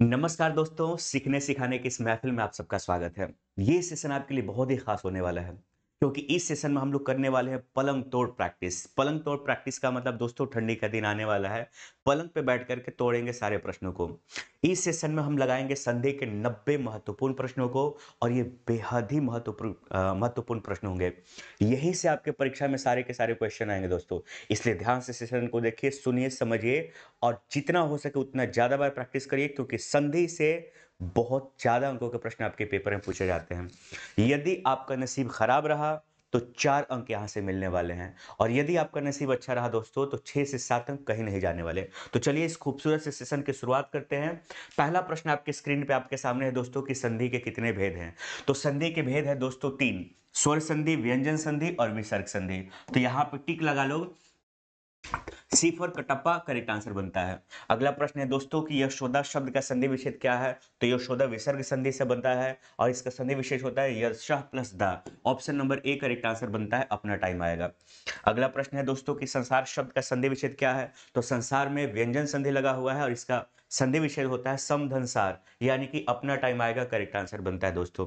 नमस्कार दोस्तों सीखने सिखाने की इस महफिल में आप सबका स्वागत है ये सेशन आपके लिए बहुत ही खास होने वाला है क्योंकि इस सेशन में हम लोग करने वाले हैं पलंग तोड़ प्रैक्टिस पलंग तोड़ प्रैक्टिस का मतलब दोस्तों ठंडी का दिन आने वाला है पलंग पे बैठ करके तोड़ेंगे सारे प्रश्नों को इस सेशन में हम लगाएंगे संधि के 90 महत्वपूर्ण प्रश्नों को और ये बेहद ही महत्वपूर्ण महत्वपूर्ण प्रश्न होंगे यही से आपके परीक्षा में सारे के सारे क्वेश्चन आएंगे दोस्तों इसलिए ध्यान से सेशन को देखिए सुनिए समझिए और जितना हो सके उतना ज़्यादा बार प्रैक्टिस करिए क्योंकि संधि से बहुत ज़्यादा अंकों के प्रश्न आपके पेपर में पूछे जाते हैं यदि आपका नसीब खराब रहा तो चार अंक यहाँ से मिलने वाले हैं और यदि आपका नसीब अच्छा रहा दोस्तों तो छः से सात अंक कहीं नहीं जाने वाले तो चलिए इस खूबसूरत से सेशन की शुरुआत करते हैं पहला प्रश्न आपके स्क्रीन पे आपके सामने है दोस्तों कि संधि के कितने भेद हैं तो संधि के भेद है दोस्तों तीन स्वर संधि व्यंजन संधि और विसर्ग संधि तो यहाँ पर टिक लगा लो C for Kattappa correct answer बनता है अगला प्रश्न है दोस्तों कि यशोदा शब्द का संधि विच्छेद क्या है तो यशोदा विसर्ग संधि से बनता है और इसका संधि विशेष होता है यशह प्लस द option number A correct answer बनता है अपना टाइम आएगा अगला प्रश्न है दोस्तों कि संसार शब्द का संधि विच्छेद क्या है तो संसार में व्यंजन संधि लगा हुआ है और इसका संधि विच्छेद होता है समधनसार यानी कि अपना टाइम आएगा करेक्ट आंसर बनता है दोस्तों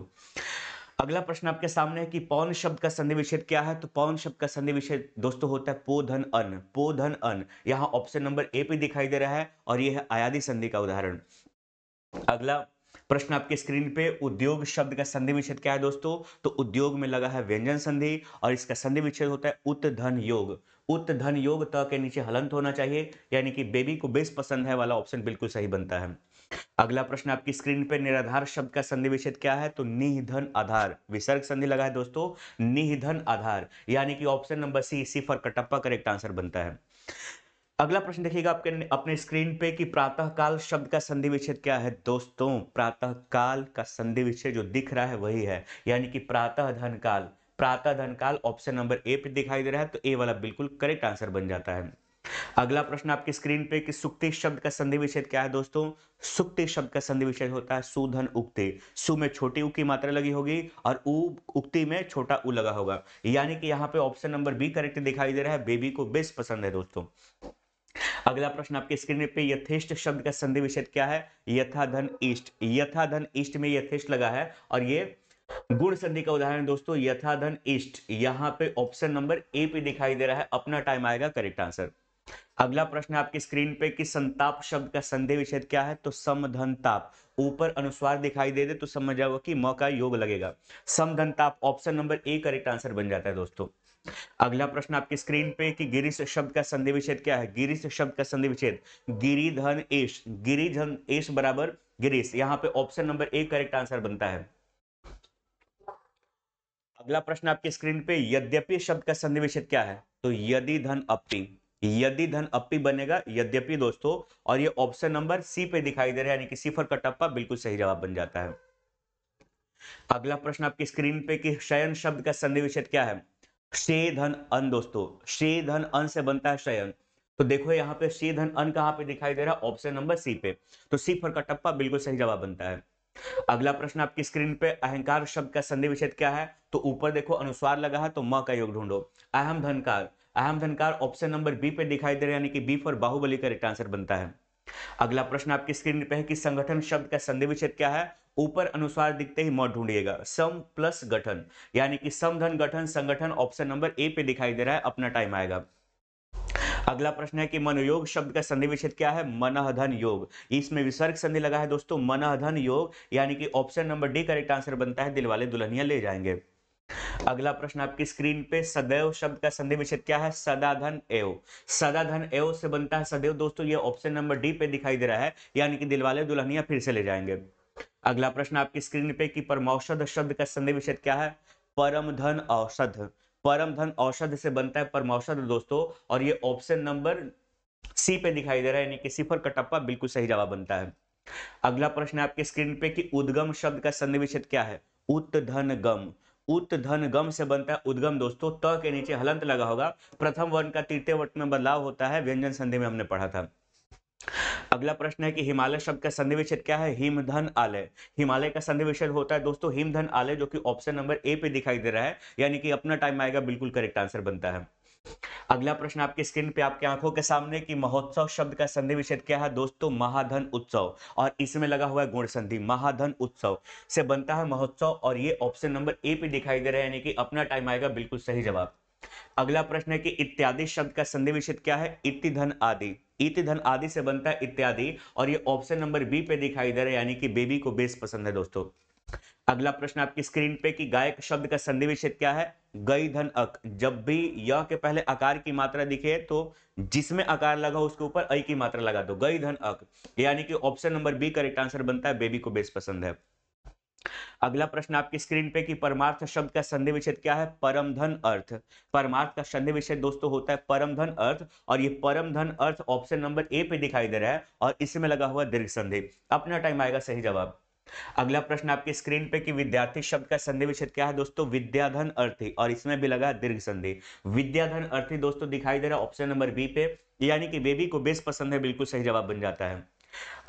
अगला प्रश्न आपके सामने है कि पौन शब्द का संधि विच्छेद क्या है तो पौन शब्द का संधि विच्छेद दोस्तों होता है पोधन अन पोधन अन यहाँ ऑप्शन नंबर ए पे दिखाई दे रहा है और यह है आयादी संधि का उदाहरण अगला प्रश्न आपके स्क्रीन पे उद्योग शब्द का संधि विच्छेद क्या है दोस्तों तो उद्योग में लगा है व्यंजन संधि और इसका संधि विच्छेद होता है उत धन योग उत धन योग त के नीचे हलंत होना चाहिए यानी कि बेबी को बेस पसंद है वाला ऑप्शन बिल्कुल सही बनता है अगला प्रश्न आपकी स्क्रीन पर निराधार शब्द का संधि विच्छेद क्या है तो निधन आधार विसर्ग संधि लगा है दोस्तों निधन आधार यानी कि option number C C for Kattappa correct answer बनता है अगला प्रश्न देखिएगा आपके अपने स्क्रीन पे कि प्रातःकाल शब्द का संधि विच्छेद क्या है दोस्तों प्रातःकाल का संधि विच्छेद जो दिख रहा है वही है यानी कि प्रातः धन काल प्रातः धन काल ऑप्शन नंबर ए पे दिखाई दे रहा है तो ए वाला बिल्कुल करेक्ट आंसर बन जाता है अगला प्रश्न आपकी स्क्रीन पे कि सुक्ति शब्द का संधि विच्छेद क्या है दोस्तों सुक्ति शब्द का संधि विच्छेद होता है सुधन उक्ति सु में छोटी उ की मात्रा लगी होगी और उ उक्ति में छोटा उ लगा होगा यानी कि यहाँ पे ऑप्शन नंबर बी करेक्ट दिखाई दे रहा है बेबी को बेस पसंद है दोस्तों अगला प्रश्न आपके स्क्रीन पे यथेष्ट शब्द का संधि विषय क्या है यथाधन ईष्ट यथाधन ईष्ट में यथेष्ट लगा है और ये गुण संधि का उदाहरण दोस्तों यथाधन इष्ट यहाँ पे ऑप्शन नंबर ए पे दिखाई दे रहा है अपना टाइम आएगा करेक्ट आंसर अगला प्रश्न आपकी स्क्रीन पे कि संताप शब्द का संधि विच्छेद क्या है तो समधन ताप ऊपर अनुस्वार दिखाई दे दे तो समझ जाओ कि म का योग लगेगा समधन ताप option number A correct answer बन जाता है दोस्तों अगला प्रश्न आपकी स्क्रीन पे कि गिरीश शब्द का संधि विच्छेद क्या है गिरीश शब्द का संधि विच्छेद गिरिधन एश गिरिधन एश बराबर गिरीश यहाँ पे option number A correct answer बनता है अगला प्रश्न आपके स्क्रीन पे यद्यपि शब्द का संधि विच्छेद क्या है तो यदि धन अपनी यदि धन अपी बनेगा यद्यपि दोस्तों और ये ऑप्शन नंबर सी पे दिखाई दे रहा है यानी कि सिफर का टप्पा बिल्कुल सही जवाब बन जाता है अगला प्रश्न आपकी स्क्रीन पे कि शयन शब्द का संधि विच्छेद क्या है शे धन अन दोस्तों शे धन अन से बनता है शयन तो देखो यहाँ पे शे धन अन कहा दिखाई दे रहा है ऑप्शन नंबर सी पे तो सी फर का टप्पा बिल्कुल सही जवाब बनता है अगला प्रश्न आपकी स्क्रीन पे अहंकार शब्द का संधि विच्छेद क्या है तो ऊपर देखो अनुस्वार लगा है तो म का योग ढूंढो अहम धनकार अहम धनकार ऑप्शन नंबर बी पे दिखाई दे रहे यानी कि बी फॉर बाहुबली का रेट आंसर बनता है अगला प्रश्न आपकी स्क्रीन पे है कि संगठन शब्द का संधि विच्छेद क्या है ऊपर अनुसार दिखते ही मौत ढूंढिएगा सम प्लस गठन यानी कि समधन गठन संगठन ऑप्शन नंबर ए पे दिखाई दे रहा है अपना टाइम आएगा अगला प्रश्न है कि मनोयोग शब्द का संधि विच्छेद क्या है मनहधन योग इसमें विसर्ग संधि लगा है दोस्तों मनहधन योग यानी कि option number D correct answer बनता है दिलवाले दुल्हनिया ले जाएंगे अगला प्रश्न आपकी स्क्रीन पे सदैव शब्द का संधि विच्छेद क्या है सदाधन एव सदाधन एव से बनता है सदैव दोस्तों ये ऑप्शन नंबर डी पे दिखाई दे रहा है यानी कि दिलवाले दुल्हनिया फिर से ले जाएंगे अगला प्रश्न आपकी स्क्रीन पे कि परमौषध शब्द का संधि विच्छेद क्या है परम धन औषध परम धन औषध से बनता है परमौषध दोस्तों और ये ऑप्शन नंबर सी पे दिखाई दे रहा है यानी कि सिफर कटप्पा बिल्कुल सही जवाब बनता है अगला प्रश्न आपके स्क्रीन पे कि उद्गम शब्द का संधि विच्छेद क्या है उत धन गम उत्धन गम से बनता है उद्गम दोस्तों त के नीचे हलंत लगा होगा प्रथम वर्ण का तृतीय वर्ण में बदलाव होता है व्यंजन संधि में हमने पढ़ा था अगला प्रश्न है कि हिमालय शब्द का संधि विच्छेद क्या है हिमधन आलय हिमालय का संधि विच्छेद होता है दोस्तों हिमधन आलय जो कि ऑप्शन नंबर ए पे दिखाई दे रहा है यानी कि अपना टाइम आएगा बिल्कुल करेक्ट आंसर बनता है अगला प्रश्न आपकी स्क्रीन पे आपके आंखों के सामने कि महोत्सव शब्द का संधि विच्छेद क्या है दोस्तों महाधन उत्सव और इसमें लगा हुआ है गुण संधि महाधन उत्सव से बनता है महोत्सव और ये ऑप्शन नंबर ए पे दिखाई दे रहा है यानी कि अपना टाइम आएगा बिल्कुल सही जवाब अगला प्रश्न है कि इत्यादि शब्द का संधि विच्छेद क्या है इति धन आदि इति धन आदि से बनता है इत्यादि और ये ऑप्शन नंबर बी पे दिखाई दे रहा है यानी कि बेबी को बेस पसंद है दोस्तों अगला प्रश्न आपकी स्क्रीन पे कि गायक शब्द का संधि विच्छेद क्या है गई धन अक जब भी य के पहले आकार की मात्रा दिखे तो जिसमें आकार लगा उसके ऊपर अ की मात्रा लगा दो गई धन अक यानी कि option number B correct answer बनता है बेबी को बेस पसंद है अगला प्रश्न आपकी स्क्रीन पे कि परमार्थ शब्द का संधि विच्छेद क्या है परम धन अर्थ परमार्थ का संधि विच्छेद दोस्तों होता है परम धन अर्थ और ये परम धन अर्थ ऑप्शन नंबर ए पे दिखाई दे रहा है और इसमें लगा हुआ दीर्घ संधि अपना टाइम आएगा सही जवाब अगला प्रश्न आपके स्क्रीन पे कि विद्यार्थी शब्द का संधि विच्छेद क्या है दोस्तों विद्याधन अर्थी और इसमें भी लगा दीर्घ संधि विद्याधन अर्थी दोस्तों दिखाई दे रहा है ऑप्शन नंबर बी पे यानी कि बेबी को बेस पसंद है बिल्कुल सही जवाब बन जाता है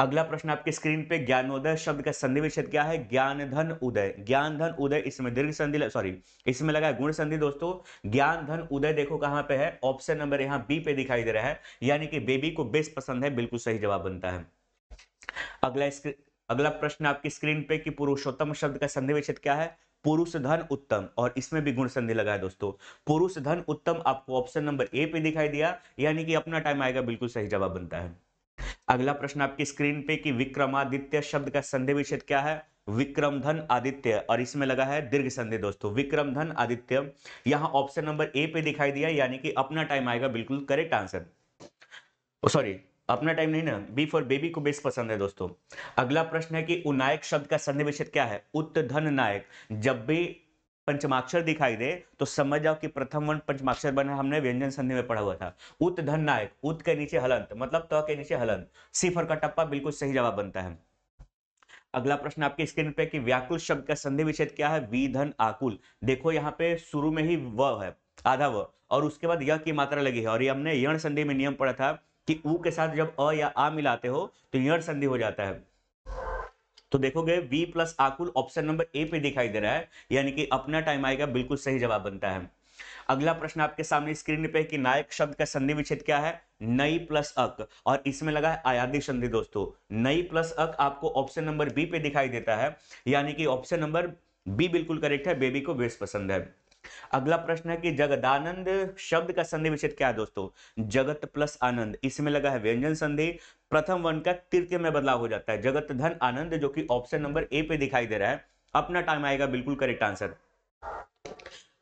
अगला प्रश्न आपके स्क्रीन पे ज्ञानोदय शब्द का संधि विच्छेद क्या है ज्ञान धन उदय ज्ञान धन उदय इसमें दीर्घ संधि सॉरी इसमें लगा गुण संधि दोस्तों ज्ञान धन उदय देखो कहां पे है ऑप्शन नंबर यहां बी पे दिखाई दे रहा है यानी कि बेबी को बेस पसंद है बिल्कुल सही जवाब बनता है अगला अगला प्रश्न आपकी स्क्रीन पे कि पुरुषोत्तम शब्द का संधि विच्छेद क्या है पुरुष धन उत्तम और इसमें भी गुण संधि लगा है दोस्तों पुरुष धन उत्तम आपको ऑप्शन नंबर ए पे दिखाई दिया यानी कि अपना टाइम आएगा बिल्कुल सही जवाब बनता है अगला प्रश्न आपकी स्क्रीन पे कि विक्रमादित्य शब्द का संधि विच्छेद क्या है विक्रम धन आदित्य और इसमें लगा है दीर्घ संधि दोस्तों विक्रम धन आदित्य यहां ऑप्शन नंबर ए पे दिखाई दिया यानी कि अपना टाइम आएगा बिल्कुल करेक्ट आंसर सॉरी अपना टाइम नहीं ना बी फॉर बेबी को बेस पसंद है दोस्तों अगला प्रश्न है कि उनायक शब्द का संधि क्या है धन नायक जब भी पंचमाक्षर दिखाई दे तो समझ जाओ कि प्रथम वर्ण पंचमाक्षर बना हमने व्यंजन संधि में पढ़ा हुआ था उत्त धन नायक उत के नीचे हलंत मतलब त तो के नीचे हलंत सिफर का टप्पा बिल्कुल सही जवाब बनता है अगला प्रश्न आपकी स्क्रीन पे कि व्याकुल शब्द का संधि विच्छेद क्या है धन आकुल देखो यहाँ पे शुरू में ही व है आधा व और उसके बाद यह की मात्रा लगी है और ये हमने यण संधि में नियम पढ़ा था कि ऊ के साथ जब अ या आ मिलाते हो तो यण संधि हो जाता है तो देखोगे वी प्लस आकुल ऑप्शन नंबर ए पे दिखाई दे रहा है यानी कि अपना टाइम आएगा बिल्कुल सही जवाब बनता है अगला प्रश्न आपके सामने स्क्रीन पे कि नायक शब्द का संधि विच्छेद क्या है नई प्लस अक और इसमें लगा है आयादी संधि दोस्तों नई प्लस अक आपको ऑप्शन नंबर बी पे दिखाई देता है यानी कि ऑप्शन नंबर बी बिल्कुल करेक्ट है बेबी को बेस पसंद है अगला प्रश्न है कि जगदानंद शब्द का संधि विच्छेद क्या है दोस्तों जगत प्लस आनंद इसमें लगा है व्यंजन संधि प्रथम वन का तृतीय में बदलाव हो जाता है जगत धन आनंद जो कि ऑप्शन नंबर ए पे दिखाई दे रहा है अपना टाइम आएगा बिल्कुल करेक्ट आंसर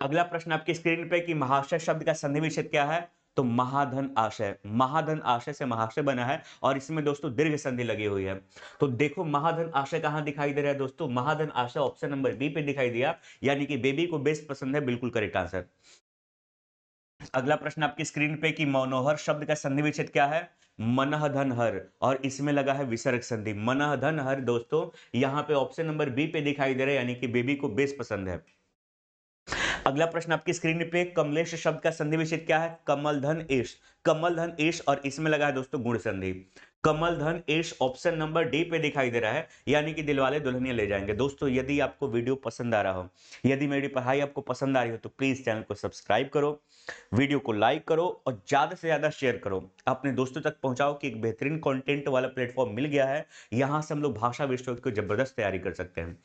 अगला प्रश्न आपकी स्क्रीन पे कि महाशय शब्द का संधि विच्छेद क्या है तो महाधन आशय महाधन आशय से महाशय बना है और इसमें दोस्तों दीर्घ संधि लगी हुई है तो देखो महाधन आशय कहां दिखाई दे रहा है दोस्तों महाधन आशय ऑप्शन नंबर बी पे दिखाई दिया यानी कि बेबी को बेस्ट पसंद है बिल्कुल करेक्ट आंसर अगला प्रश्न आपकी स्क्रीन पे कि मनोहर शब्द का संधि विच्छेद क्या है मनहधन हर और इसमें लगा है विसर्ग संधि मनहधन हर दोस्तों यहां पे ऑप्शन नंबर बी पे दिखाई दे रहा है यानी कि बेबी को बेस पसंद है अगला प्रश्न आपकी स्क्रीन पे कमलेश शब्द का संधि विच्छेद क्या है कमल धन एश कमल धन एश और इसमें लगा है दोस्तों गुण संधि कमल धन एस ऑप्शन नंबर डी पे दिखाई दे रहा है यानी कि दिलवाले दुल्हनिया ले जाएंगे दोस्तों यदि आपको वीडियो पसंद आ रहा हो यदि मेरी पढ़ाई आपको पसंद आ रही हो तो प्लीज़ चैनल को सब्सक्राइब करो वीडियो को लाइक करो और ज़्यादा से ज़्यादा शेयर करो अपने दोस्तों तक पहुंचाओ कि एक बेहतरीन कॉन्टेंट वाला प्लेटफॉर्म मिल गया है यहां से हम लोग भाषा विश्व की जबरदस्त तैयारी कर सकते हैं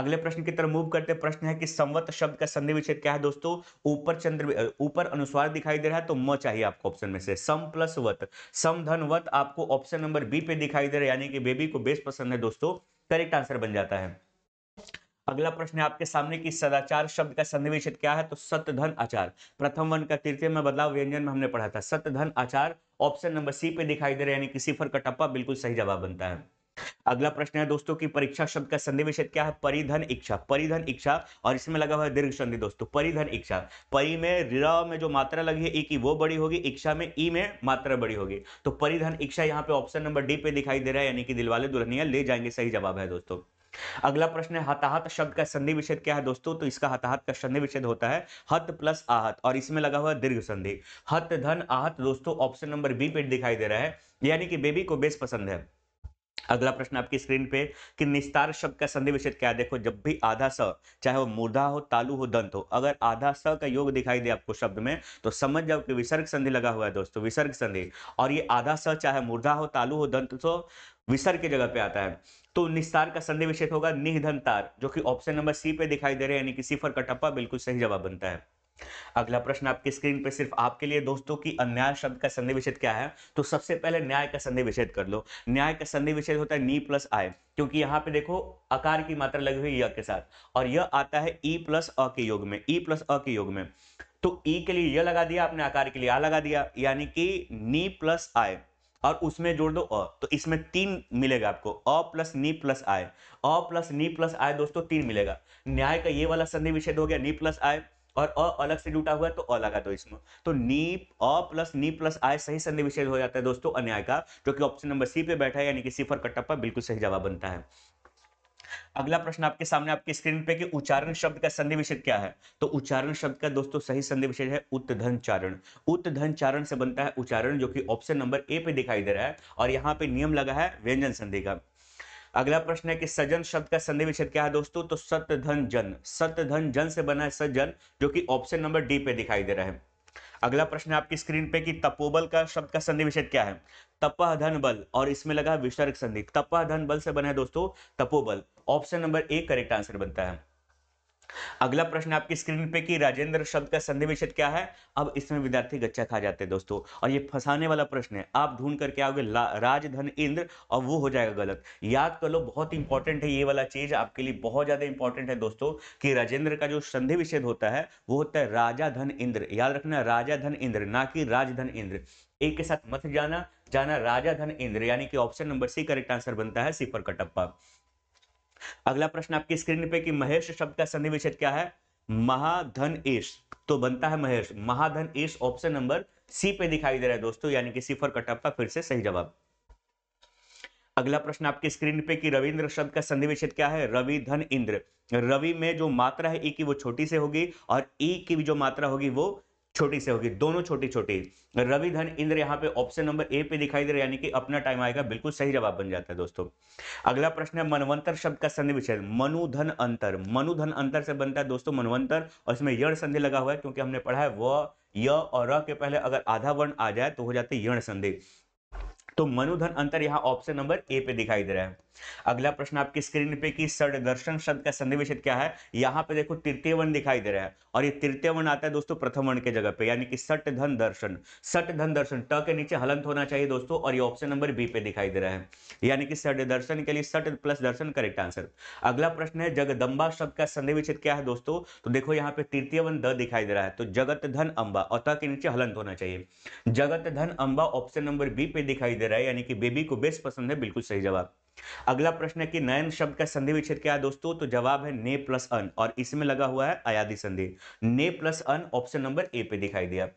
अगले प्रश्न की तरफ मूव करते प्रश्न है कि संवत शब्द का संधि विच्छेद क्या है दोस्तों ऊपर चंद्र ऊपर अनुस्वार दिखाई दे रहा है तो म चाहिए आपको ऑप्शन में से सम प्लस वत समन वत आपको ऑप्शन ऑप्शन नंबर बी पे दिखाई दे रहा है यानी कि बेबी को बेस पसंद है दोस्तों करेक्ट आंसर बन जाता है अगला प्रश्न है आपके सामने की सदाचार शब्द का संधि क्या है तो सत्य धन आचार प्रथम वन का तृतीय में बदलाव व्यंजन में हमने पढ़ा था सत्य धन आचार ऑप्शन नंबर सी पे दिखाई दे रहा है यानी कि सिफर का टप्पा बिल्कुल सही जवाब बनता है अगला प्रश्न है दोस्तों कि परीक्षा शब्द का संधि विषेद क्या है परिधन इच्छा परिधन इच्छा और इसमें लगा हुआ है दीर्घ संधि दोस्तों परिधन इच्छा परि में रि में जो मात्रा लगी है ई की वो बड़ी होगी इच्छा में ई में मात्रा बड़ी होगी तो परिधन इच्छा यहाँ पे ऑप्शन नंबर डी पे दिखाई दे रहा है यानी कि दिलवाले दुल्हनिया ले जाएंगे सही जवाब है दोस्तों अगला प्रश्न है हताहत शब्द का संधि विषेद क्या है दोस्तों तो इसका हताहत का संधि विषेद होता है हत प्लस आहत और इसमें लगा हुआ दीर्घ संधि हत धन आहत दोस्तों ऑप्शन नंबर बी पे दिखाई दे रहा है यानी कि बेबी को बेस पसंद है अगला प्रश्न आपकी स्क्रीन पे कि निस्तार शब्द का संधि विच्छेद क्या है देखो जब भी आधा स चाहे वो मूर्धा हो तालु हो दंत हो अगर आधा स का योग दिखाई दे आपको शब्द में तो समझ जाओ कि विसर्ग संधि लगा हुआ है दोस्तों विसर्ग संधि और ये आधा स चाहे मूर्धा हो तालु हो दंत हो विसर्ग की जगह पे आता है तो निस्तार का संधि विच्छेद होगा निधनतार जो कि ऑप्शन नंबर सी पे दिखाई दे रहे हैं यानी कि सिफर का टप्पा बिल्कुल सही जवाब बनता है अगला प्रश्न आपकी स्क्रीन पर सिर्फ आपके लिए दोस्तों की अन्याय शब्द का संधि विच्छेद क्या है तो सबसे पहले न्याय का संधि विच्छेद कर लो न्याय का संधि विच्छेद होता है नी प्लस आय क्योंकि यहाँ पे देखो आकार की मात्रा लगी हुई य के साथ और यह आता है ई प्लस अ के योग में ई प्लस अ के योग में तो ई के लिए यह लगा दिया आपने आकार के लिए आ लगा दिया यानी कि नी प्लस आय और उसमें जोड़ दो अ तो इसमें तीन मिलेगा आपको अ प्लस नी प्लस आय अ प्लस नी प्लस आय दोस्तों तीन मिलेगा न्याय का ये वाला संधि विच्छेद हो गया नी प्लस आय और अ अलग से जुटा हुआ है तो अ लगा दो इसमें तो नी अ प्लस नी प्लस आय सही संधि विशेष हो जाता है दोस्तों अन्याय का जो कि ऑप्शन नंबर सी पे बैठा है यानी कि सिफर कटप्पा बिल्कुल सही जवाब बनता है अगला प्रश्न आपके सामने आपकी स्क्रीन पे कि उच्चारण शब्द का संधि विशेष क्या है तो उच्चारण शब्द का दोस्तों सही संधि विशेष है उत्तधन चारण उत्तधन चारण से बनता है उच्चारण जो कि ऑप्शन नंबर ए पे दिखाई दे रहा है और यहाँ पे नियम लगा है व्यंजन संधि का अगला प्रश्न है कि सजन शब्द का संधि विच्छेद क्या है दोस्तों तो धन जन सत्य धन जन से बना है सजन जो कि ऑप्शन नंबर डी पे दिखाई दे रहा है अगला प्रश्न है आपकी स्क्रीन पे कि तपोबल का शब्द का संधि विच्छेद क्या है तपह धन बल और इसमें लगा विसर्ग संधि तपह धन बल से बना है दोस्तों तपोबल option number A correct answer बनता है अगला प्रश्न आपकी स्क्रीन पे कि राजेंद्र शब्द का संधि विच्छेद क्या है अब इसमें विद्यार्थी गच्चा खा जाते हैं दोस्तों और ये फंसाने वाला प्रश्न है आप ढूंढ करके आओगे राजधन इंद्र और वो हो जाएगा गलत याद कर लो बहुत इंपॉर्टेंट है ये वाला चीज आपके लिए बहुत ज्यादा इंपॉर्टेंट है दोस्तों कि राजेंद्र का जो संधि विच्छेद होता है वो होता है राजा धन इंद्र याद रखना राजा धन इंद्र ना कि राजधन इंद्र एक के साथ मत जाना जाना राजा धन इंद्र यानी कि option number C correct answer बनता है सिफर कटप्पा अगला प्रश्न आपकी स्क्रीन पे कि महेश शब्द का संधि विच्छेद क्या है महाधन एश तो बनता है महेश महाधन एश ऑप्शन नंबर सी पे दिखाई दे रहा है दोस्तों यानी कि सिफर कटअप का फिर से सही जवाब अगला प्रश्न आपकी स्क्रीन पे कि रविंद्र शब्द का संधि विच्छेद क्या है रवि धन इंद्र रवि में जो मात्रा है ई e की वो छोटी से होगी और ई e की भी जो मात्रा होगी वो छोटी से होगी दोनों छोटी छोटी रवि धन इंद्र यहाँ पे ऑप्शन नंबर ए पे दिखाई दे रहा है यानी कि अपना टाइम आएगा बिल्कुल सही जवाब बन जाता है दोस्तों अगला प्रश्न है मनवंतर शब्द का संधि विच्छेद मनुधन अंतर मनुधन अंतर से बनता है दोस्तों मनवंतर और इसमें यण संधि लगा हुआ है क्योंकि हमने पढ़ा है व य और र के पहले अगर आधा वर्ण आ जाए तो हो जाती है यण संधि तो मनुधन अंतर यहाँ ऑप्शन नंबर ए पे दिखाई दे रहा है अगला प्रश्न आपकी स्क्रीन पे कि षडदर्शन शब्द का सन्निवेशित क्या है यहाँ पे देखो तृतीय वन दिखाई दे रहा है और ये तृतीय वन आता है दोस्तों प्रथम वन के जगह पे यानी कि सट धन दर्शन सट धन दर्शन ट के नीचे हलंत होना चाहिए दोस्तों और ये ऑप्शन नंबर बी पे दिखाई दे रहा है यानी कि सट दर्शन के लिए सट प्लस दर्शन करेक्ट आंसर अगला प्रश्न है जगदम्बा शब्द का सन्निवेशित क्या है दोस्तों तो देखो यहाँ पे तृतीय वन द दिखाई दे रहा है तो जगत धन अम्बा और त के नीचे हलंत होना चाहिए जगत धन अम्बा ऑप्शन नंबर बी पे दिखाई दे रहा है यानी कि बेबी को बेस्ट पसंद है बिल्कुल सही जवाब अगला प्रश्न है कि नयन शब्द का संधि विच्छेद क्या है दोस्तों तो जवाब है ने प्लस अन और इसमें लगा हुआ है अयादि संधि ने प्लस अन ऑप्शन नंबर ए पे दिखाई दिया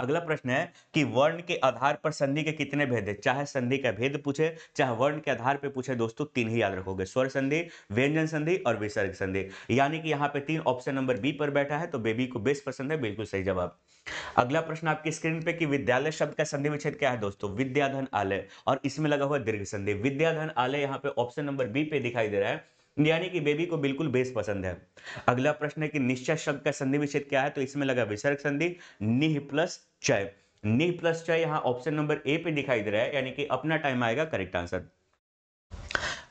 अगला प्रश्न है कि वर्ण के आधार पर संधि के कितने भेद है चाहे संधि का भेद पूछे चाहे वर्ण के आधार पर पूछे दोस्तों तीन ही याद रखोगे स्वर संधि व्यंजन संधि और विसर्ग संधि यानी कि यहाँ पे तीन ऑप्शन नंबर बी पर बैठा है तो बेबी को बेस पसंद है बिल्कुल सही जवाब अगला प्रश्न आपकी स्क्रीन पे कि विद्यालय शब्द का संधि विच्छेद क्या है दोस्तों विद्याधन आलय और इसमें लगा हुआ दीर्घ संधि विद्याधन आलय यहाँ पे ऑप्शन नंबर बी पे दिखाई दे रहा है यानी कि बेबी को बिल्कुल बेस पसंद है अगला प्रश्न है कि निश्चय शब्द का संधि विच्छेद क्या है तो इसमें लगा विसर्ग संधि निह प्लस चय निह प्लस चय यहाँ ऑप्शन नंबर ए पे दिखाई दे रहा है यानी कि अपना टाइम आएगा करेक्ट आंसर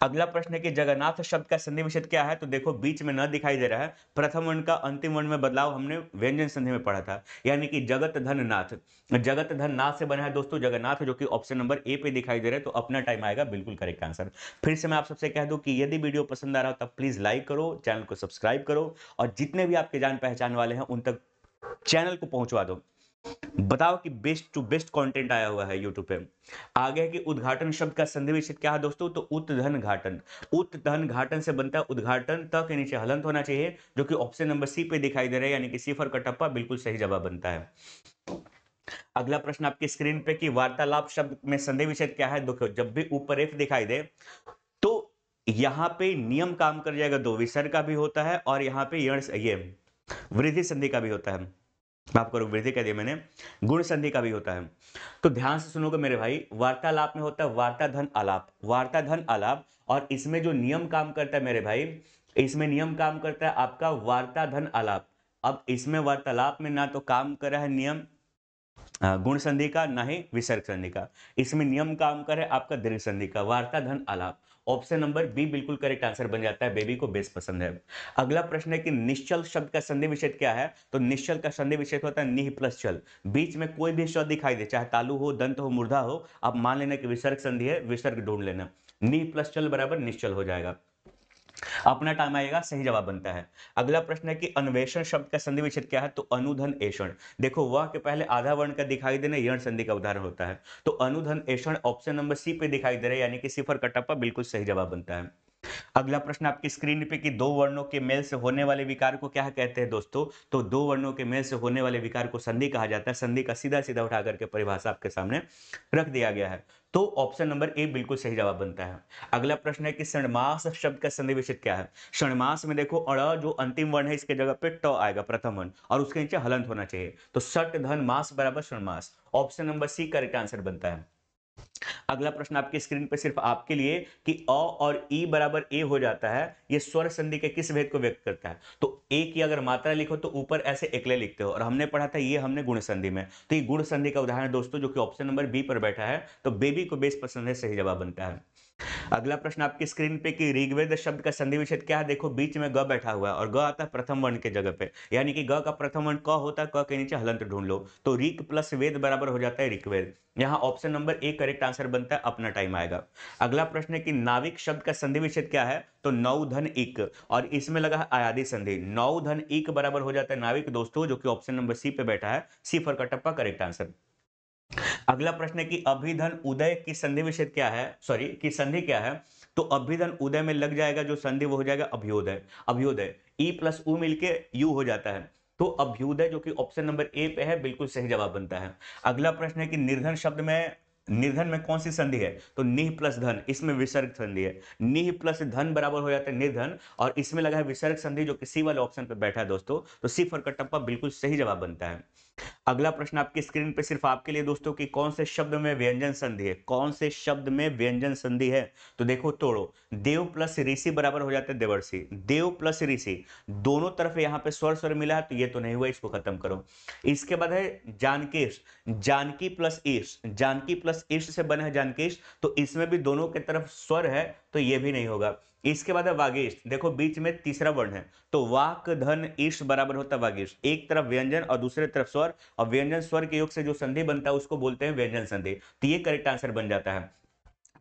अगला प्रश्न है कि जगन्नाथ शब्द का संधि विषेद क्या है तो देखो बीच में न दिखाई दे रहा है प्रथम वर्ण का अंतिम वर्ण में बदलाव हमने व्यंजन संधि में पढ़ा था यानी कि जगत धन नाथ जगत धन नाथ से बना है दोस्तों जगन्नाथ जो कि ऑप्शन नंबर ए पे दिखाई दे रहा है तो अपना टाइम आएगा बिल्कुल करेक्ट आंसर फिर से मैं आप सबसे कह दूं कि यदि वीडियो पसंद आ रहा हो तब प्लीज लाइक करो चैनल को सब्सक्राइब करो और जितने भी आपके जान पहचान वाले हैं उन तक चैनल को पहुंचवा दो बताओ कि बेस्ट टू बेस्ट कंटेंट आया हुआ है यूट्यूब पे आगे कि उद्घाटन शब्द का संधि विच्छेद क्या है दोस्तों तो उत्धन घाटन उत्धन घाटन से बनता है उद्घाटन त के नीचे हलंत होना चाहिए जो कि ऑप्शन नंबर सी पे दिखाई दे रहा है यानी कि सिफर का टप्पा बिल्कुल सही जवाब बनता है अगला प्रश्न आपकी स्क्रीन पे कि वार्तालाप शब्द में संधि विच्छेद क्या है देखो जब भी ऊपर एफ दिखाई दे तो यहां पे नियम काम कर जाएगा दो विसर्ग का भी होता है और यहां पे ये वृद्धि संधि का भी होता है माफ आपको वृद्धि कह दिया मैंने गुण संधि का भी होता है तो ध्यान से सुनोगे मेरे भाई वार्तालाप में होता है वार्ता धन आलाप वार्ता धन आलाप और इसमें जो नियम काम करता है मेरे भाई इसमें नियम काम करता है आपका वार्ता धन आलाप अब इसमें वार्तालाप में ना तो काम कर रहा है नियम गुण संधि का ना ही विसर्ग संधि का इसमें नियम काम करे आपका दीर्घ संधि का वार्ता धन आलाप ऑप्शन नंबर बी बिल्कुल करेक्ट आंसर बन जाता है बेबी को बेस पसंद है अगला प्रश्न है कि निश्चल शब्द का संधि विच्छेद क्या है तो निश्चल का संधि विच्छेद होता है निह प्लस चल बीच में कोई भी शब्द दिखाई दे चाहे तालु हो दंत हो मुर्धा हो आप मान लेना कि विसर्ग संधि है विसर्ग ढूंढ लेना निह प्लस चल बराबर निश्चल हो जाएगा अपना टाइम आएगा सही जवाब बनता है अगला प्रश्न है कि अन्वेषण शब्द का संधि विच्छेद क्या है तो अनुधन एषण देखो वह के पहले आधा वर्ण का दिखाई देना यण संधि का उदाहरण होता है तो अनुधन एषण ऑप्शन नंबर सी पे दिखाई दे रहा है यानी कि सिफर कटप्पा बिल्कुल सही जवाब बनता है अगला प्रश्न आपकी स्क्रीन पे कि दो वर्णों के मेल से होने वाले विकार को क्या कहते हैं दोस्तों तो दो वर्णों के मेल से होने वाले विकार को संधि कहा जाता है संधि का सीधा सीधा उठा करके परिभाषा आपके सामने रख दिया गया है तो ऑप्शन नंबर ए बिल्कुल सही जवाब बनता है अगला प्रश्न है कि षणमास शब्द का संधि विषय क्या है षणमास में देखो अण जो अंतिम वर्ण है इसके जगह पे ट आएगा प्रथम वर्ण और उसके नीचे हलंत होना चाहिए तो सट धन मास बराबर षणमास option number C correct answer बनता है अगला प्रश्न आपकी स्क्रीन पर सिर्फ आपके लिए कि अ और ई बराबर ए हो जाता है यह स्वर संधि के किस भेद को व्यक्त करता है तो ए की अगर मात्रा लिखो तो ऊपर ऐसे एकले लिखते हो और हमने पढ़ा था ये हमने गुण संधि में तो ये गुण संधि का उदाहरण दोस्तों जो कि ऑप्शन नंबर बी पर बैठा है तो बेबी को बेस पसंद है सही जवाब बनता है अगला प्रश्न आपकी स्क्रीन पे कि ऋग्वेद शब्द का संधि विच्छेद क्या है देखो बीच में ग बैठा हुआ है और ग आता है प्रथम वर्ण के जगह पे यानी कि ग का प्रथम वर्ण क होता है क के नीचे हलंत ढूंढ लो तो ऋक प्लस वेद बराबर हो जाता है ऋग्वेद यहाँ option number A correct answer बनता है अपना टाइम आएगा अगला प्रश्न है कि नाविक शब्द का संधि विच्छेद क्या है तो नौ धन इक और इसमें लगा है आयादी संधि नौ धन इक बराबर हो जाता है नाविक दोस्तों जो कि ऑप्शन नंबर सी पे बैठा है C for Kattappa correct answer अगला प्रश्न है कि अभिधन उदय की संधि विषय क्या है सॉरी की संधि क्या है तो अभिधन उदय में लग जाएगा जो संधि वो हो जाएगा अभ्योदय अभ्योदय ई e प्लस ऊ मिलके यू हो जाता है तो अभ्युदय जो कि ऑप्शन नंबर ए पे है बिल्कुल सही जवाब बनता है अगला प्रश्न है कि निर्धन शब्द में निर्धन में कौन सी संधि है तो निह प्लस धन इसमें विसर्ग संधि है निह प्लस धन बराबर हो जाता है निर्धन और इसमें लगा है विसर्ग संधि जो कि सी वाले ऑप्शन पर बैठा है दोस्तों तो सी फॉर कटप्पा बिल्कुल सही जवाब बनता है अगला प्रश्न आपकी स्क्रीन पे सिर्फ आपके लिए दोस्तों कि कौन से शब्द में व्यंजन संधि है कौन से शब्द में व्यंजन संधि है तो देखो तोड़ो देव प्लस ऋषि बराबर हो जाते देवर्षि देव प्लस ऋषि दोनों तरफ यहां पे स्वर स्वर मिला है तो ये तो नहीं हुआ इसको खत्म करो इसके बाद है जानकेश जानकी प्लस ईर्ष जानकी प्लस ईर्ष से बने हैं जानकेश तो इसमें भी दोनों के तरफ स्वर है तो ये भी नहीं होगा इसके बाद है वागेश देखो बीच में तीसरा वर्ण है तो वाक धन ईश बराबर होता है वागेश एक तरफ व्यंजन और दूसरे तरफ स्वर और व्यंजन स्वर के योग से जो संधि बनता है उसको बोलते हैं व्यंजन संधि तो ये करेक्ट आंसर बन जाता है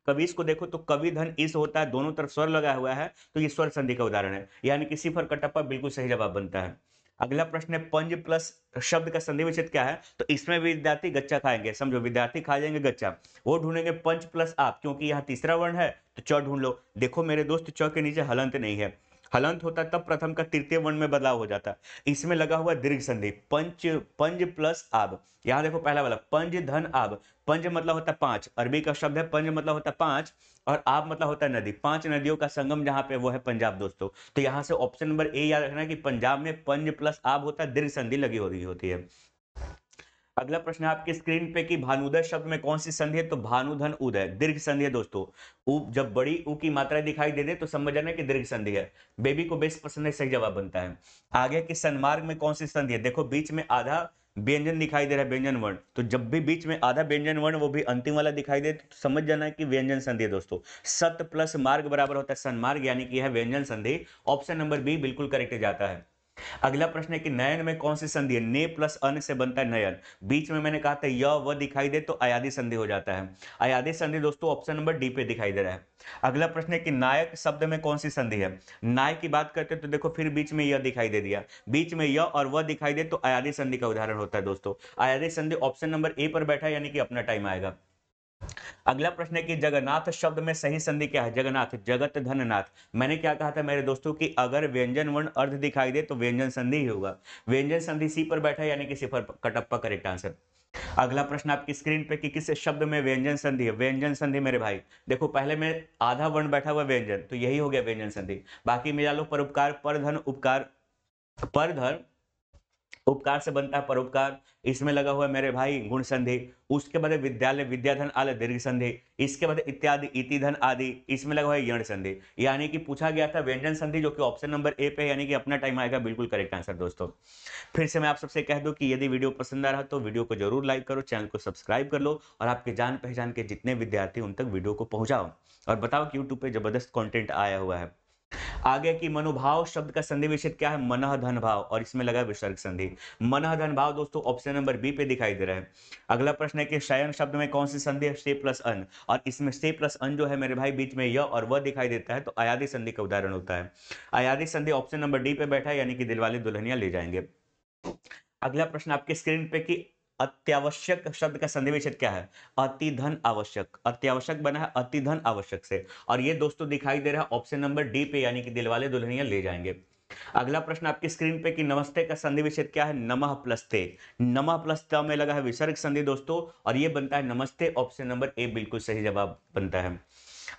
कवि इसको देखो तो कवि धन इस होता है दोनों तरफ स्वर लगा हुआ है तो ये स्वर संधि का उदाहरण है यानी कि सिफर कटप्पा बिल्कुल सही जवाब बनता है अगला प्रश्न है पंज प्लस शब्द का संधि विच्छेद क्या है तो इसमें विद्यार्थी गच्चा खाएंगे समझो विद्यार्थी खा जाएंगे गच्चा वो ढूंढेंगे पंच प्लस आप क्योंकि यहाँ तीसरा वर्ण है तो च ढूंढ लो देखो मेरे दोस्त च के नीचे हलंत नहीं है हलंत होता तब प्रथम का तृतीय वर्ण में बदलाव हो जाता इसमें लगा हुआ दीर्घ संधि पंच पंज प्लस आब यहाँ देखो पहला वाला पंज धन आब पंज मतलब होता पांच अरबी का शब्द है पंज मतलब होता पांच और आप मतलब होता है नदी पांच नदियों का संगम जहां पे वो है पंजाब दोस्तों तो यहाँ से ऑप्शन नंबर ए याद रखना कि पंजाब में पंज प्लस आब होता है दीर्घ संधि लगी हो रही होती है अगला प्रश्न आपकी स्क्रीन पे कि भानुदय शब्द में कौन सी संधि है तो भानुधन उदय दीर्घ संधि है दोस्तों उ जब बड़ी उ की मात्रा दिखाई दे दे तो समझ जाना कि दीर्घ संधि है बेबी को बेस पसंद है सही जवाब बनता है आगे कि सन्मार्ग में कौन सी संधि है देखो बीच में आधा व्यंजन दिखाई दे रहा है व्यंजन वर्ण तो जब भी बीच में आधा व्यंजन वर्ण वो भी अंतिम वाला दिखाई दे तो समझ जाना है कि व्यंजन संधि है दोस्तों सत प्लस मार्ग बराबर होता है सन्मार्ग यानी कि यह व्यंजन संधि ऑप्शन नंबर बी बिल्कुल करेक्ट जाता है अगला प्रश्न है कि नयन में कौन सी संधि है ने प्लस अन से बनता है नयन बीच में मैंने कहा था य व दिखाई दे तो अयादी संधि हो जाता है अयादी संधि दोस्तों ऑप्शन नंबर डी पे दिखाई दे रहा है अगला प्रश्न है कि नायक शब्द में कौन सी संधि है नाय की बात करते तो देखो फिर बीच में यह दिखाई दे दिया बीच में यह और वह दिखाई दे तो अयादी संधि का उदाहरण होता है दोस्तों अयादी संधि ऑप्शन नंबर ए पर बैठा यानी कि अपना टाइम आएगा अगला प्रश्न है कि जगन्नाथ शब्द में सही संधि क्या है जगन्नाथ जगत धननाथ मैंने क्या कहा था मेरे दोस्तों कि अगर व्यंजन वर्ण अर्ध दिखाई दे तो व्यंजन संधि ही होगा व्यंजन संधि सी पर बैठा है यानी कि सिफर कटप्पा करेक्ट आंसर अगला प्रश्न आपकी स्क्रीन पे कि किस शब्द में व्यंजन संधि है व्यंजन संधि मेरे भाई देखो पहले में आधा वर्ण बैठा हुआ व्यंजन तो यही हो गया व्यंजन संधि बाकी मिला लो परोपकार पर धन उपकार पर धन उपकार से बनता है परोपकार इसमें लगा हुआ है मेरे भाई गुण संधि उसके बाद विद्यालय विद्याधन आल दीर्घ संधि इसके बाद इत्यादि धन आदि इसमें लगा हुआ है यण संधि यानी कि पूछा गया था व्यंजन संधि जो कि ऑप्शन नंबर ए पे यानी कि अपना टाइम आएगा बिल्कुल करेक्ट आंसर दोस्तों फिर से मैं आप सबसे कह दू कि यदि वीडियो पसंद आ रहा तो वीडियो को जरूर लाइक करो चैनल को सब्सक्राइब कर लो और आपके जान पहचान के जितने विद्यार्थी उन तक वीडियो को पहुंचाओ और बताओ कि यूट्यूब पर जबरदस्त कॉन्टेंट आया हुआ है आगे की मनोभाव शब्द का संधि विच्छेद क्या है मनह धन भाव और इसमें लगा विसर्ग संधि मनह धन भाव दोस्तों ऑप्शन नंबर बी पे दिखाई दे रहा है अगला प्रश्न है कि शयन शब्द में कौन सी संधि है से प्लस अन और इसमें से प्लस अन जो है मेरे भाई बीच में यह और वह दिखाई देता है तो अयादी संधि का उदाहरण होता है अयादी संधि ऑप्शन नंबर डी पे बैठा है यानी कि दिलवाले दुल्हनिया ले जाएंगे अगला प्रश्न आपके स्क्रीन पे कि अत्यावश्यक शब्द का संधि क्या है अति धन आवश्यक अत्यावश्यक बना है अति धन आवश्यक से और ये दोस्तों दिखाई दे रहा है ऑप्शन नंबर डी पे यानी कि दिलवाले दुल्हनिया ले जाएंगे अगला प्रश्न आपकी स्क्रीन पे कि नमस्ते का संधि विच्छेद क्या है नमः प्लस ते नमः प्लस ते में लगा है विसर्ग संधि दोस्तों और ये बनता है नमस्ते ऑप्शन नंबर ए बिल्कुल सही जवाब बनता है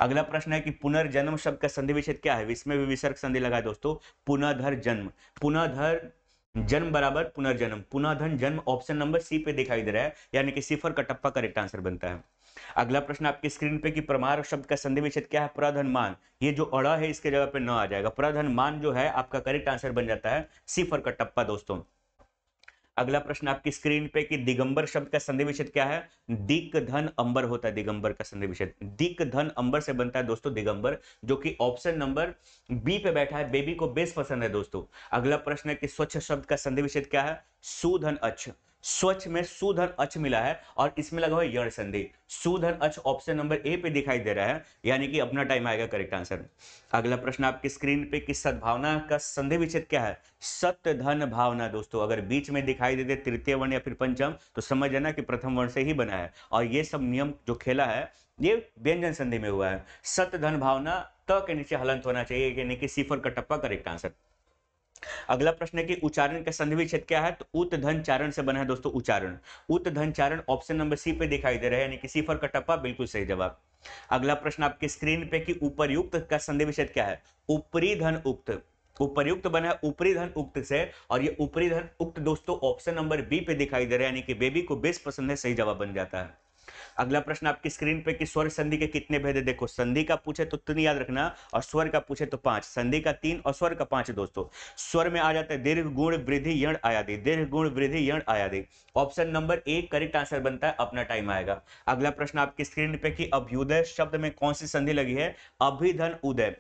अगला प्रश्न है कि पुनर्जन्म शब्द का संधि विच्छेद क्या है इसमें भी विसर्ग संधि लगा है दोस्तों पुनर्धर जन्म पुनर्धर जन्म बराबर पुनर्जन्म पुनर्धन जन्म ऑप्शन नंबर सी पे दिखाई दे रहा है यानी कि सिफर का टप्पा करेक्ट आंसर बनता है अगला प्रश्न आपकी स्क्रीन पे कि प्रमार शब्द का संधि विच्छेद क्या है प्रधन मान ये जो अड़ा है इसके जगह पे न आ जाएगा प्रधन मान जो है आपका करेक्ट आंसर बन जाता है सिफर का टप्पा दोस्तों अगला प्रश्न आपकी स्क्रीन पे कि दिगंबर शब्द का संधि विच्छेद क्या है दिक धन अंबर होता है दिगंबर का संधि विच्छेद दिक धन अंबर से बनता है दोस्तों दिगंबर जो कि ऑप्शन नंबर बी पे बैठा है बेबी को बेस पसंद है दोस्तों अगला प्रश्न है कि स्वच्छ शब्द का संधि विच्छेद क्या है सुधन अच्छ स्वच्छ में सुधन अच मिला है और इसमें लगा हुआ यड़ संधि सुधन अच ऑप्शन नंबर ए पे दिखाई दे रहा है यानी कि अपना टाइम आएगा करेक्ट आंसर अगला प्रश्न आपकी स्क्रीन पे कि सद्भावना का संधि विच्छेद क्या है सत्य धन भावना दोस्तों अगर बीच में दिखाई दे दे तृतीय वर्ण या फिर पंचम तो समझ जाना कि प्रथम वर्ण से ही बना है और ये सब नियम जो खेला है ये व्यंजन संधि में हुआ है सत्य धन भावना त के नीचे हलंत होना चाहिए यानी कि सिफर का टप्पा करेक्ट आंसर अगला प्रश्न है कि उच्चारण का संधि छेद क्या है तो उत धन चारण से बना है दोस्तों उच्चारण उत धन चारण ऑप्शन नंबर सी पे दिखाई दे रहा है यानी कि सीफर का टप्पा बिल्कुल सही जवाब अगला प्रश्न आपके स्क्रीन पे कि उपरयुक्त का संधि विच्छेद क्या है ऊपरी धन उक्त उपरयुक्त बना है ऊपरी धन उक्त से और ये ऊपरी धन उक्त दोस्तों ऑप्शन नंबर बी पे दिखाई दे रहा है यानी कि बेबी को बेस पसंद है सही जवाब बन जाता है अगला प्रश्न आपकी स्क्रीन पे कि स्वर संधि के कितने भेद है देखो संधि का पूछे तो तीन याद रखना और स्वर का पूछे तो पांच संधि का तीन और स्वर का पांच दोस्तों स्वर में आ जाता है दीर्घ गुण वृद्धि यण आयादि दीर्घ गुण वृद्धि यण आयादि ऑप्शन नंबर एक करेक्ट आंसर बनता है अपना टाइम आएगा अगला प्रश्न आपकी स्क्रीन पे कि अभ्युदय शब्द में कौन सी संधि लगी है अभिधन उदय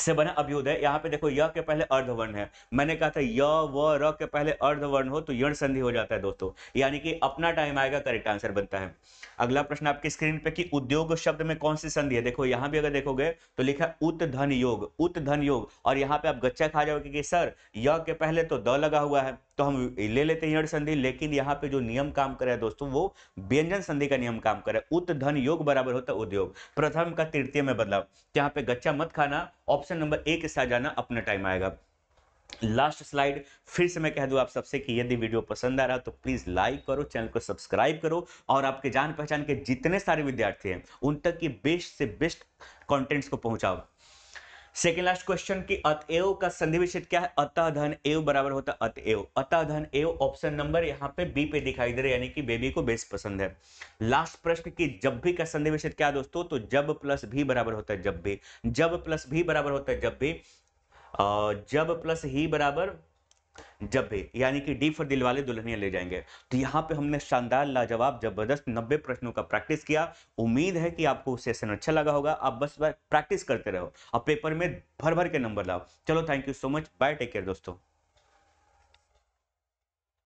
से बना अभ्युदय यहाँ पे देखो य के पहले अर्धवर्ण है मैंने कहा था य व र के पहले अर्धवर्ण हो तो यण संधि हो जाता है दोस्तों यानी कि अपना टाइम आएगा करेक्ट आंसर बनता है अगला प्रश्न आपकी स्क्रीन पे कि उद्योग शब्द में कौन सी संधि है देखो यहाँ भी अगर देखोगे तो लिखा है उत धन योग उत धन योग और यहाँ पे आप गच्चा खा जाओगे कि सर य के पहले तो द लगा हुआ है तो हम ले लेते हैं संधि लेकिन यहाँ पे जो नियम काम करे दोस्तों वो व्यंजन संधि का नियम काम करे उत धन योग बराबर होता है उद्योग प्रथम का तृतीय में बदलाव तो यहाँ पे गच्चा मत खाना ऑप्शन नंबर ए के साथ जाना अपना टाइम आएगा लास्ट स्लाइड फिर से मैं कह दूं आप सबसे कि यदि वीडियो पसंद आ रहा है तो प्लीज़ लाइक करो चैनल को सब्सक्राइब करो और आपके जान पहचान के जितने सारे विद्यार्थी हैं उन तक की बेस्ट से बेस्ट कंटेंट्स को पहुंचाओ सेकेंड लास्ट क्वेश्चन की अतएव का संधि विच्छेद क्या है अतः धन एव बराबर होता अतएव अतः धन एव ऑप्शन नंबर यहाँ पे बी पे दिखाई दे रहा है यानी कि बेबी को बेस पसंद है लास्ट प्रश्न की जब भी का संधि विच्छेद क्या दोस्तों तो जब प्लस भी बराबर होता है जब भी जब प्लस भी बराबर होता है जब भी जब प्लस ही बराबर भी यानी कि डी फॉर दिल वाले दुल्हनिया ले जाएंगे तो यहाँ पे हमने शानदार लाजवाब जबरदस्त नब्बे प्रश्नों का प्रैक्टिस किया उम्मीद है कि आपको सेशन अच्छा लगा होगा आप बस प्रैक्टिस करते रहो और पेपर में भर भर के नंबर लाओ चलो thank you so much bye take care दोस्तों